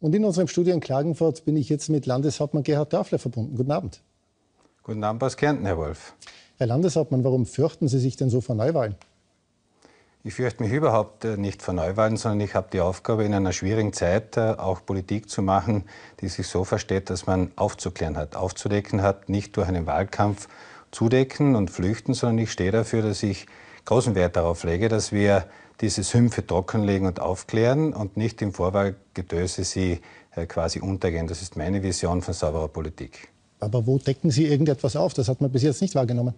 Und in unserem Studio in Klagenfurt bin ich jetzt mit Landeshauptmann Gerhard Dörfler verbunden. Guten Abend. Guten Abend aus Kärnten, Herr Wolf. Herr Landeshauptmann, warum fürchten Sie sich denn so vor Neuwahlen? Ich fürchte mich überhaupt äh, nicht vor Neuwahlen, sondern ich habe die Aufgabe, in einer schwierigen Zeit äh, auch Politik zu machen, die sich so versteht, dass man aufzuklären hat, aufzudecken hat, nicht durch einen Wahlkampf zudecken und flüchten, sondern ich stehe dafür, dass ich großen Wert darauf lege, dass wir diese Sümpfe trockenlegen und aufklären und nicht im Vorwahlgedöse sie äh, quasi untergehen. Das ist meine Vision von sauberer Politik. Aber wo decken Sie irgendetwas auf? Das hat man bis jetzt nicht wahrgenommen.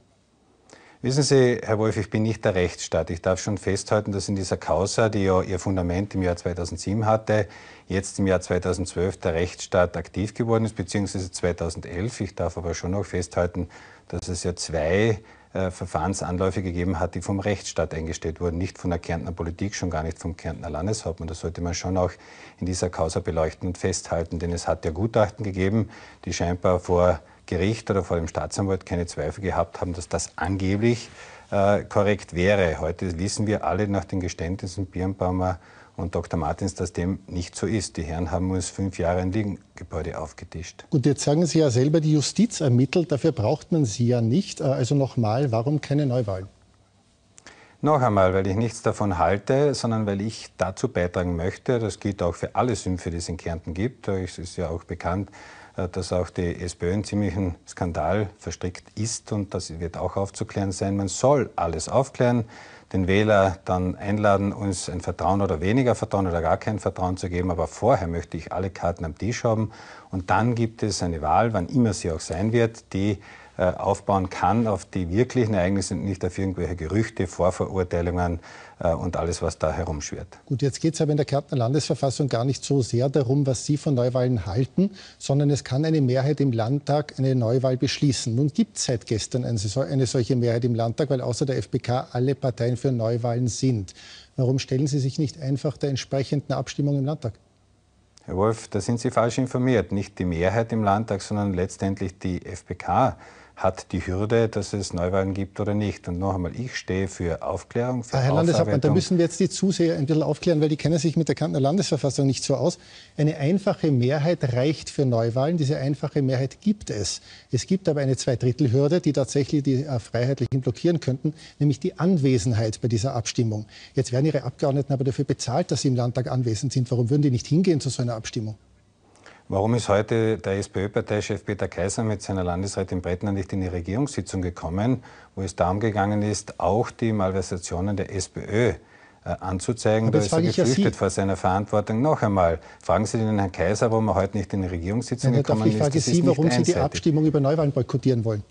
Wissen Sie, Herr Wolf, ich bin nicht der Rechtsstaat. Ich darf schon festhalten, dass in dieser Causa, die ja ihr Fundament im Jahr 2007 hatte, jetzt im Jahr 2012 der Rechtsstaat aktiv geworden ist, beziehungsweise 2011. Ich darf aber schon noch festhalten, dass es ja zwei äh, Verfahrensanläufe gegeben hat, die vom Rechtsstaat eingestellt wurden, nicht von der Kärntner Politik, schon gar nicht vom Kärntner Landeshauptmann. Das sollte man schon auch in dieser Causa beleuchten und festhalten, denn es hat ja Gutachten gegeben, die scheinbar vor Gericht oder vor dem Staatsanwalt keine Zweifel gehabt haben, dass das angeblich äh, korrekt wäre. Heute wissen wir alle nach den Geständnissen Birnbaumer und Dr. Martins, dass dem nicht so ist. Die Herren haben uns fünf Jahre ein Liegengebäude aufgetischt. Gut, jetzt sagen Sie ja selber, die Justiz ermittelt, dafür braucht man sie ja nicht. Äh, also nochmal, warum keine Neuwahlen? Noch einmal, weil ich nichts davon halte, sondern weil ich dazu beitragen möchte, das gilt auch für alle Sümpfe, die es in Kärnten gibt, es ist ja auch bekannt, äh, dass auch die SPÖ in ziemlichen Skandal verstrickt ist und das wird auch aufzuklären sein. Man soll alles aufklären, den Wähler dann einladen, uns ein Vertrauen oder weniger Vertrauen oder gar kein Vertrauen zu geben, aber vorher möchte ich alle Karten am Tisch haben und dann gibt es eine Wahl, wann immer sie auch sein wird, die äh, aufbauen kann auf die wirklichen Ereignisse und nicht auf irgendwelche Gerüchte, Vorverurteilungen äh, und alles, was da herumschwirrt. Gut, jetzt geht es aber in der Kärntner Landesverfassung gar nicht so sehr darum, was Sie von Neuwahlen halten, sondern es kann eine Mehrheit im Landtag eine Neuwahl beschließen. Nun gibt es seit gestern eine solche Mehrheit im Landtag, weil außer der FPK alle Parteien für Neuwahlen sind. Warum stellen Sie sich nicht einfach der entsprechenden Abstimmung im Landtag? Herr Wolf, da sind Sie falsch informiert. Nicht die Mehrheit im Landtag, sondern letztendlich die FPK hat die Hürde, dass es Neuwahlen gibt oder nicht. Und noch einmal, ich stehe für Aufklärung, für Herr Landeshauptmann, da müssen wir jetzt die Zuseher ein bisschen aufklären, weil die kennen sich mit der Kärntner Landesverfassung nicht so aus. Eine einfache Mehrheit reicht für Neuwahlen. Diese einfache Mehrheit gibt es. Es gibt aber eine Zweidrittelhürde, die tatsächlich die äh, Freiheitlichen blockieren könnten, nämlich die Anwesenheit bei dieser Abstimmung. Jetzt werden Ihre Abgeordneten aber dafür bezahlt, dass sie im Landtag anwesend sind. Warum würden die nicht hingehen zu so einer Abstimmung? Warum ist heute der SPÖ-Parteichef Peter Kaiser mit seiner Landesrätin Brettner nicht in die Regierungssitzung gekommen, wo es darum gegangen ist, auch die Malversationen der SPÖ äh, anzuzeigen. da ist er geflüchtet ja vor seiner Verantwortung. Noch einmal, fragen Sie den Herrn Kaiser, warum er heute nicht in die Regierungssitzung Nein, gekommen ist. Ich frage Sie, warum Sie die Abstimmung über Neuwahlen boykottieren wollen.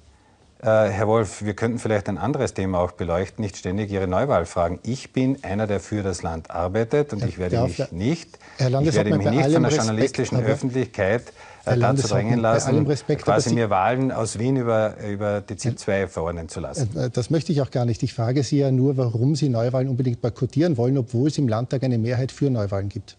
Äh, Herr Wolf, wir könnten vielleicht ein anderes Thema auch beleuchten, nicht ständig Ihre Neuwahl fragen. Ich bin einer, der für das Land arbeitet und ich werde ja, mich nicht, Herr ich werde mich nicht von der journalistischen Respekt, Öffentlichkeit äh, dazu drängen lassen, Respekt, quasi Sie, mir Wahlen aus Wien über, über die ZIP 2 verordnen zu lassen. Äh, das möchte ich auch gar nicht. Ich frage Sie ja nur, warum Sie Neuwahlen unbedingt boykottieren wollen, obwohl es im Landtag eine Mehrheit für Neuwahlen gibt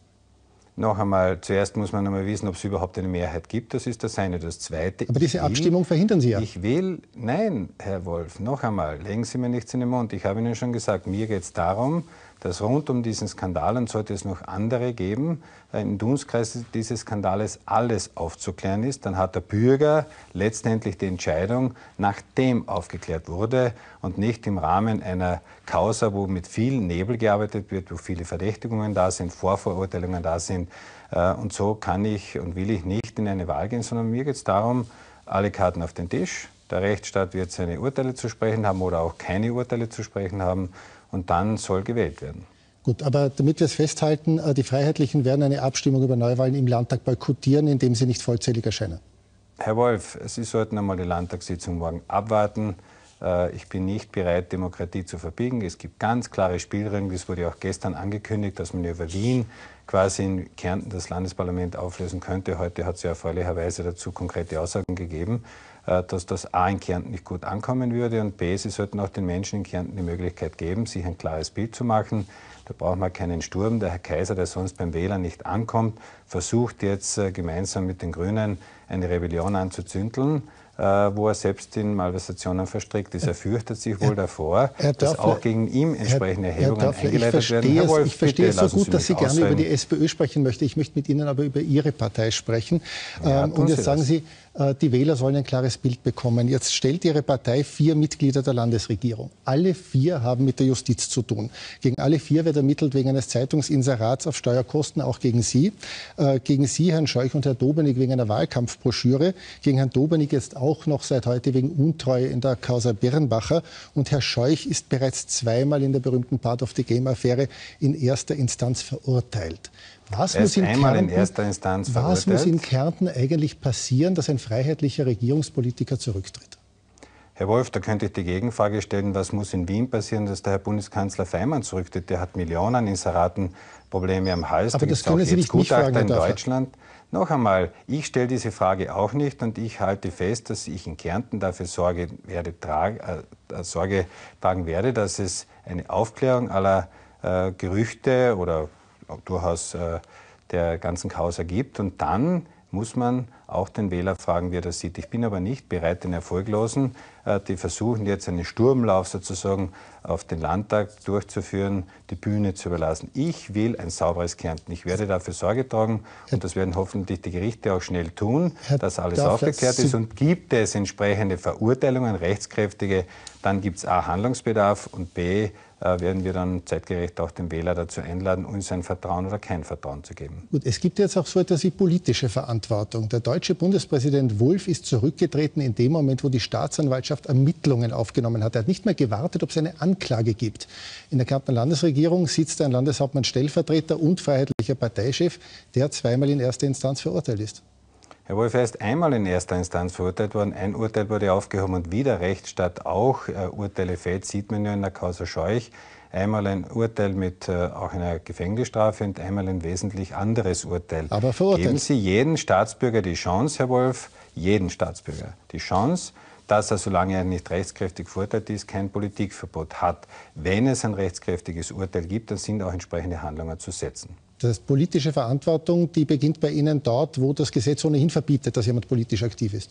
noch einmal, zuerst muss man einmal wissen, ob es überhaupt eine Mehrheit gibt. Das ist das eine. Das zweite. Aber diese will, Abstimmung verhindern Sie ja. Ich will, nein, Herr Wolf, noch einmal, legen Sie mir nichts in den Mund. Ich habe Ihnen schon gesagt, mir geht es darum, dass rund um diesen Skandal, und sollte es noch andere geben, äh, im Dunstkreis dieses Skandales alles aufzuklären ist, dann hat der Bürger letztendlich die Entscheidung, nachdem aufgeklärt wurde und nicht im Rahmen einer Causa, wo mit viel Nebel gearbeitet wird, wo viele Verdächtigungen da sind, Vorverurteilungen da sind. Äh, und so kann ich und will ich nicht in eine Wahl gehen, sondern mir geht es darum, alle Karten auf den Tisch. Der Rechtsstaat wird seine Urteile zu sprechen haben oder auch keine Urteile zu sprechen haben und dann soll gewählt werden. Gut, aber damit wir es festhalten, äh, die Freiheitlichen werden eine Abstimmung über Neuwahlen im Landtag boykottieren, indem sie nicht vollzählig erscheinen. Herr Wolf, Sie sollten einmal die Landtagssitzung morgen abwarten. Äh, ich bin nicht bereit, Demokratie zu verbiegen. Es gibt ganz klare Spielregeln. Das wurde auch gestern angekündigt, dass man über Wien quasi in Kärnten das Landesparlament auflösen könnte. Heute hat es ja erfreulicherweise dazu konkrete Aussagen gegeben. Äh, dass das A in Kärnten nicht gut ankommen würde und B, sie sollten auch den Menschen in Kärnten die Möglichkeit geben, sich ein klares Bild zu machen. Da braucht man keinen Sturm. Der Herr Kaiser, der sonst beim Wähler nicht ankommt, versucht jetzt äh, gemeinsam mit den Grünen eine Rebellion anzuzündeln äh, wo er selbst in Malversationen verstrickt ist. Er fürchtet sich wohl davor, darf, dass auch gegen ihn entsprechende Erhebungen Herr Dorfler, eingeleitet werden. Herr Wolf, ich verstehe bitte, so gut, Sie dass Sie gerne über die SPÖ sprechen möchte. Ich möchte mit Ihnen aber über Ihre Partei sprechen. Ja, ähm, und jetzt sagen das. Sie, äh, die Wähler sollen ein klares Bild bekommen. Jetzt stellt Ihre Partei vier Mitglieder der Landesregierung. Alle vier haben mit der Justiz zu tun. Gegen alle vier wird ermittelt wegen eines Zeitungsinserats auf Steuerkosten, auch gegen Sie. Äh, gegen Sie, Herrn Scheuch und Herr Dobenig, wegen einer Wahlkampfbroschüre. Gegen Herrn Dobenig jetzt auch noch seit heute wegen Untreue in der Causa Birnbacher. Und Herr Scheuch ist bereits zweimal in der berühmten Part of the Game-Affäre in erster Instanz verurteilt. Was, muss in, Kärnten, in was muss in Kärnten eigentlich passieren, dass ein freiheitlicher Regierungspolitiker zurücktritt? Herr Wolf, da könnte ich die Gegenfrage stellen, was muss in Wien passieren, dass der Herr Bundeskanzler Feimann zurücktritt? Der hat Millionen Inseraten Probleme am Hals. Aber da das können Sie nicht mich fragen, in Deutschland. Noch einmal, ich stelle diese Frage auch nicht und ich halte fest, dass ich in Kärnten dafür Sorge, werde, trage, äh, Sorge tragen werde, dass es eine Aufklärung aller äh, Gerüchte oder durchaus äh, der ganzen Chaos ergibt. Und dann muss man auch den Wähler fragen, wie er das sieht. Ich bin aber nicht bereit, den Erfolglosen, äh, die versuchen jetzt einen Sturmlauf sozusagen auf den Landtag durchzuführen, die Bühne zu überlassen. Ich will ein sauberes Kärnten. Ich werde dafür Sorge tragen und das werden hoffentlich die Gerichte auch schnell tun, dass alles aufgeklärt ist. Und gibt es entsprechende Verurteilungen, rechtskräftige, dann gibt es A, Handlungsbedarf und B, äh, werden wir dann zeitgerecht auch den Wähler dazu einladen, uns ein Vertrauen oder kein Vertrauen zu geben. Gut, es gibt jetzt auch so etwas wie politische Verantwortung. Der Deutsche deutsche Bundespräsident Wolf ist zurückgetreten in dem Moment, wo die Staatsanwaltschaft Ermittlungen aufgenommen hat. Er hat nicht mehr gewartet, ob es eine Anklage gibt. In der Kärntner Landesregierung sitzt ein Landeshauptmann Stellvertreter und freiheitlicher Parteichef, der zweimal in erster Instanz verurteilt ist. Herr Wolf, er ist einmal in erster Instanz verurteilt worden. Ein Urteil wurde aufgehoben und wieder Rechtsstaat auch äh, Urteile fällt, sieht man ja in der Causa Scheuch einmal ein Urteil mit äh, auch einer Gefängnisstrafe und einmal ein wesentlich anderes Urteil. Aber verurteilt. Geben Sie jeden Staatsbürger die Chance, Herr Wolf, jeden Staatsbürger die Chance, dass er, solange er nicht rechtskräftig verurteilt ist, kein Politikverbot hat. Wenn es ein rechtskräftiges Urteil gibt, dann sind auch entsprechende Handlungen zu setzen. Das heißt, politische Verantwortung, die beginnt bei Ihnen dort, wo das Gesetz ohnehin verbietet, dass jemand politisch aktiv ist.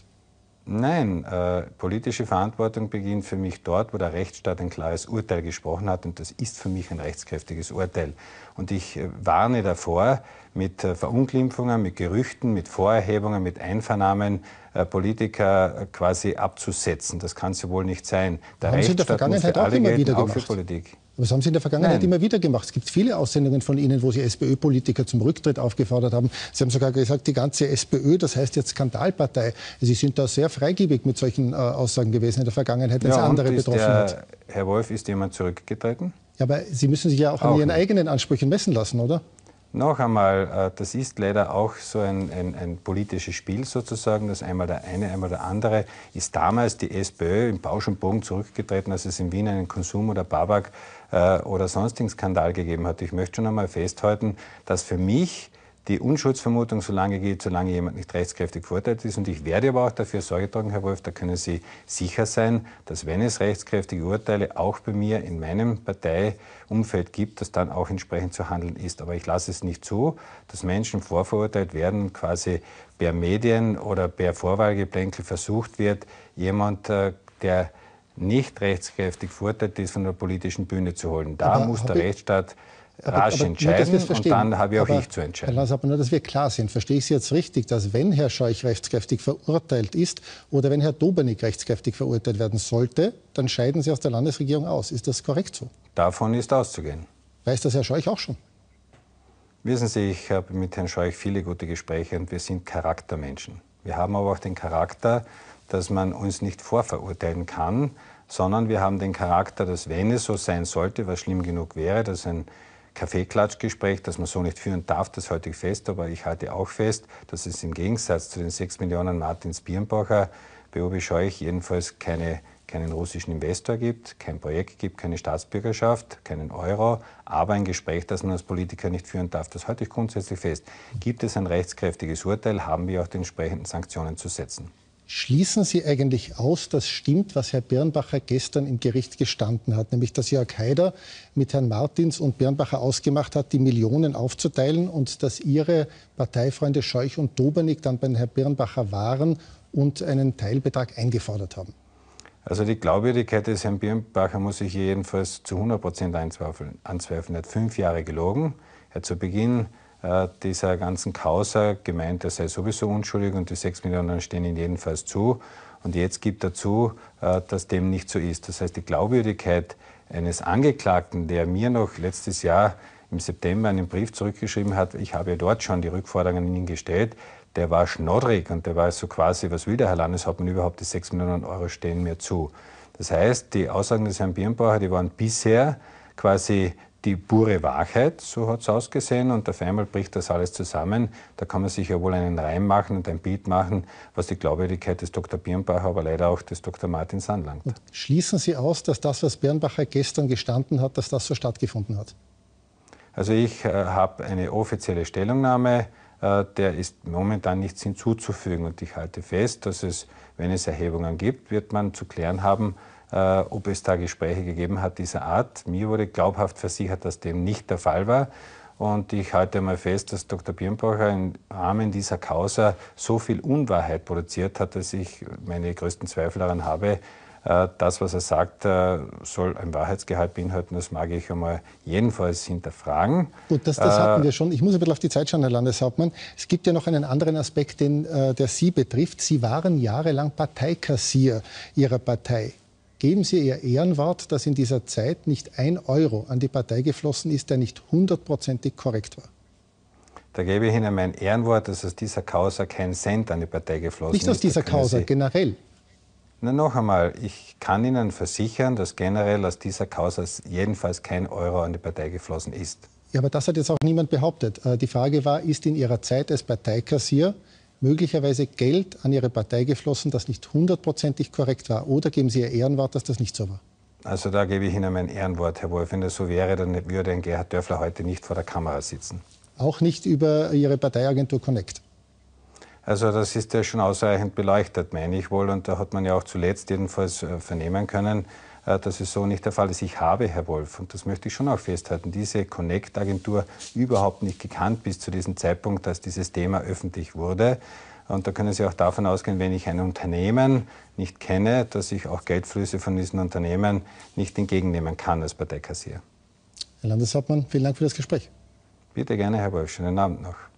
Nein, äh, politische Verantwortung beginnt für mich dort, wo der Rechtsstaat ein klares Urteil gesprochen hat und das ist für mich ein rechtskräftiges Urteil. Und ich äh, warne davor, mit äh, Verunglimpfungen, mit Gerüchten, mit Vorerhebungen, mit Einvernahmen äh, Politiker äh, quasi abzusetzen. Das kann es ja wohl nicht sein. Der Haben Rechtsstaat Sie in der Vergangenheit muss für alle auch immer wieder auch für Politik. Aber das haben Sie in der Vergangenheit Nein. immer wieder gemacht. Es gibt viele Aussendungen von Ihnen, wo Sie SPÖ-Politiker zum Rücktritt aufgefordert haben. Sie haben sogar gesagt, die ganze SPÖ, das heißt jetzt Skandalpartei. Sie sind da sehr freigebig mit solchen äh, Aussagen gewesen in der Vergangenheit, als ja, andere betroffen der, hat. Herr Wolf, ist jemand zurückgetreten? Ja, aber Sie müssen sich ja auch, auch an Ihren nicht. eigenen Ansprüchen messen lassen, oder? Noch einmal, äh, das ist leider auch so ein, ein, ein, politisches Spiel sozusagen, dass einmal der eine, einmal der andere ist damals die SPÖ im Bausch und Bogen zurückgetreten, als es in Wien einen Konsum- oder Babak äh, oder sonstigen Skandal gegeben hat. Ich möchte schon einmal festhalten, dass für mich die Unschuldsvermutung so lange geht, solange jemand nicht rechtskräftig verurteilt ist. Und ich werde aber auch dafür Sorge tragen, Herr Wolf, da können Sie sicher sein, dass wenn es rechtskräftige Urteile auch bei mir in meinem Parteiumfeld gibt, dass dann auch entsprechend zu handeln ist. Aber ich lasse es nicht zu, dass Menschen vorverurteilt werden, quasi per Medien oder per Vorwahlgeplänkel versucht wird, jemand, äh, der nicht rechtskräftig verurteilt ist, von der politischen Bühne zu holen. Da aber muss der Rechtsstaat aber, rasch aber entscheiden nur, und dann habe ich auch aber, ich zu entscheiden. Herr Lanz, aber nur, dass wir klar sind, verstehe ich Sie jetzt richtig, dass wenn Herr Scheuch rechtskräftig verurteilt ist oder wenn Herr Dobenig rechtskräftig verurteilt werden sollte, dann scheiden Sie aus der Landesregierung aus. Ist das korrekt so? Davon ist auszugehen. Weiß das Herr Scheuch auch schon? Wissen Sie, ich habe mit Herrn Scheuch viele gute Gespräche und wir sind Charaktermenschen. Wir haben aber auch den Charakter, dass man uns nicht vorverurteilen kann, sondern wir haben den Charakter, dass wenn es so sein sollte, was schlimm genug wäre, dass ein Kaffeeklatschgespräch, das man so nicht führen darf, das halte ich fest, aber ich halte auch fest, dass es im Gegensatz zu den 6 Millionen Martins Birnbacher, Beobi Scheuch, jedenfalls keine, keinen russischen Investor gibt, kein Projekt gibt, keine Staatsbürgerschaft, keinen Euro, aber ein Gespräch, das man als Politiker nicht führen darf, das halte ich grundsätzlich fest. Gibt es ein rechtskräftiges Urteil, haben wir auch die entsprechenden Sanktionen zu setzen. Schließen Sie eigentlich aus, dass stimmt, was Herr Birnbacher gestern im Gericht gestanden hat, nämlich dass Jörg Haider mit Herrn Martins und Birnbacher ausgemacht hat, die Millionen aufzuteilen und dass Ihre Parteifreunde Scheuch und Dobernick dann bei Herrn Birnbacher waren und einen Teilbetrag eingefordert haben? Also die Glaubwürdigkeit des Herrn Birnbacher muss ich jedenfalls zu 100 Prozent anzweifeln. Er hat fünf Jahre gelogen. Er hat zu Beginn äh, dieser ganzen Causa gemeint, er sei sowieso unschuldig und die 6 Millionen stehen ihm jedenfalls zu. Und jetzt gibt er zu, äh, dass dem nicht so ist. Das heißt, die Glaubwürdigkeit eines Angeklagten, der mir noch letztes Jahr im September einen Brief zurückgeschrieben hat, ich habe ja dort schon die Rückforderungen an ihn gestellt, der war schnoddrig und der war so quasi, was will der Herr Landeshauptmann überhaupt, die 6 Millionen Euro stehen mir zu. Das heißt, die Aussagen des Herrn Birnbauer, die waren bisher quasi die pure Wahrheit, so hat es ausgesehen, und auf einmal bricht das alles zusammen. Da kann man sich ja wohl einen Reim machen und ein Beat machen, was die Glaubwürdigkeit des Dr. Birnbacher, aber leider auch des Dr. Martins anlangt. Und schließen Sie aus, dass das, was Birnbacher gestern gestanden hat, dass das so stattgefunden hat? Also ich äh, habe eine offizielle Stellungnahme, äh, der ist momentan nichts hinzuzufügen und ich halte fest, dass es, wenn es Erhebungen gibt, wird man zu klären haben, äh, ob es da Gespräche gegeben hat dieser Art. Mir wurde glaubhaft versichert, dass dem nicht der Fall war. Und ich halte mal fest, dass Dr. Birnbacher im Rahmen dieser Causa so viel Unwahrheit produziert hat, dass ich meine größten Zweifel daran habe, äh, das, was er sagt, äh, soll ein Wahrheitsgehalt beinhalten. Das mag ich einmal jedenfalls hinterfragen. Gut, das, das hatten wir schon. Ich muss ein bisschen auf die Zeit schauen, Herr Landeshauptmann. Es gibt ja noch einen anderen Aspekt, den, der Sie betrifft. Sie waren jahrelang Parteikassier Ihrer Partei. Geben Sie Ihr Ehrenwort, dass in dieser Zeit nicht ein Euro an die Partei geflossen ist, der nicht hundertprozentig korrekt war? Da gebe ich Ihnen mein Ehrenwort, dass aus dieser Causa kein Cent an die Partei geflossen ist. Nicht aus dieser Causa, Sie generell. Na, noch einmal, ich kann Ihnen versichern, dass generell aus dieser Causa jedenfalls kein Euro an die Partei geflossen ist. Ja, aber das hat jetzt auch niemand behauptet. Äh, die Frage war, ist in Ihrer Zeit als Parteikassier möglicherweise Geld an Ihre Partei geflossen, das nicht hundertprozentig korrekt war? Oder geben Sie Ihr Ehrenwort, dass das nicht so war? Also da gebe ich Ihnen mein Ehrenwort, Herr Wolf. Wenn das so wäre, dann würde ein Gerhard Dörfler heute nicht vor der Kamera sitzen. Auch nicht über Ihre Parteiagentur Connect? Also das ist ja schon ausreichend beleuchtet, meine ich wohl. Und da hat man ja auch zuletzt jedenfalls äh, vernehmen können, äh, dass es so nicht der Fall ist. Ich habe, Herr Wolf, und das möchte ich schon auch festhalten, diese Connect-Agentur überhaupt nicht gekannt bis zu diesem Zeitpunkt, dass dieses Thema öffentlich wurde. Und da können Sie auch davon ausgehen, wenn ich ein Unternehmen nicht kenne, dass ich auch Geldflüsse von diesen Unternehmen nicht entgegennehmen kann als Parteikassier. Herr Landeshauptmann, vielen Dank für das Gespräch. Bitte gerne, Herr Wolf. Schönen Abend noch.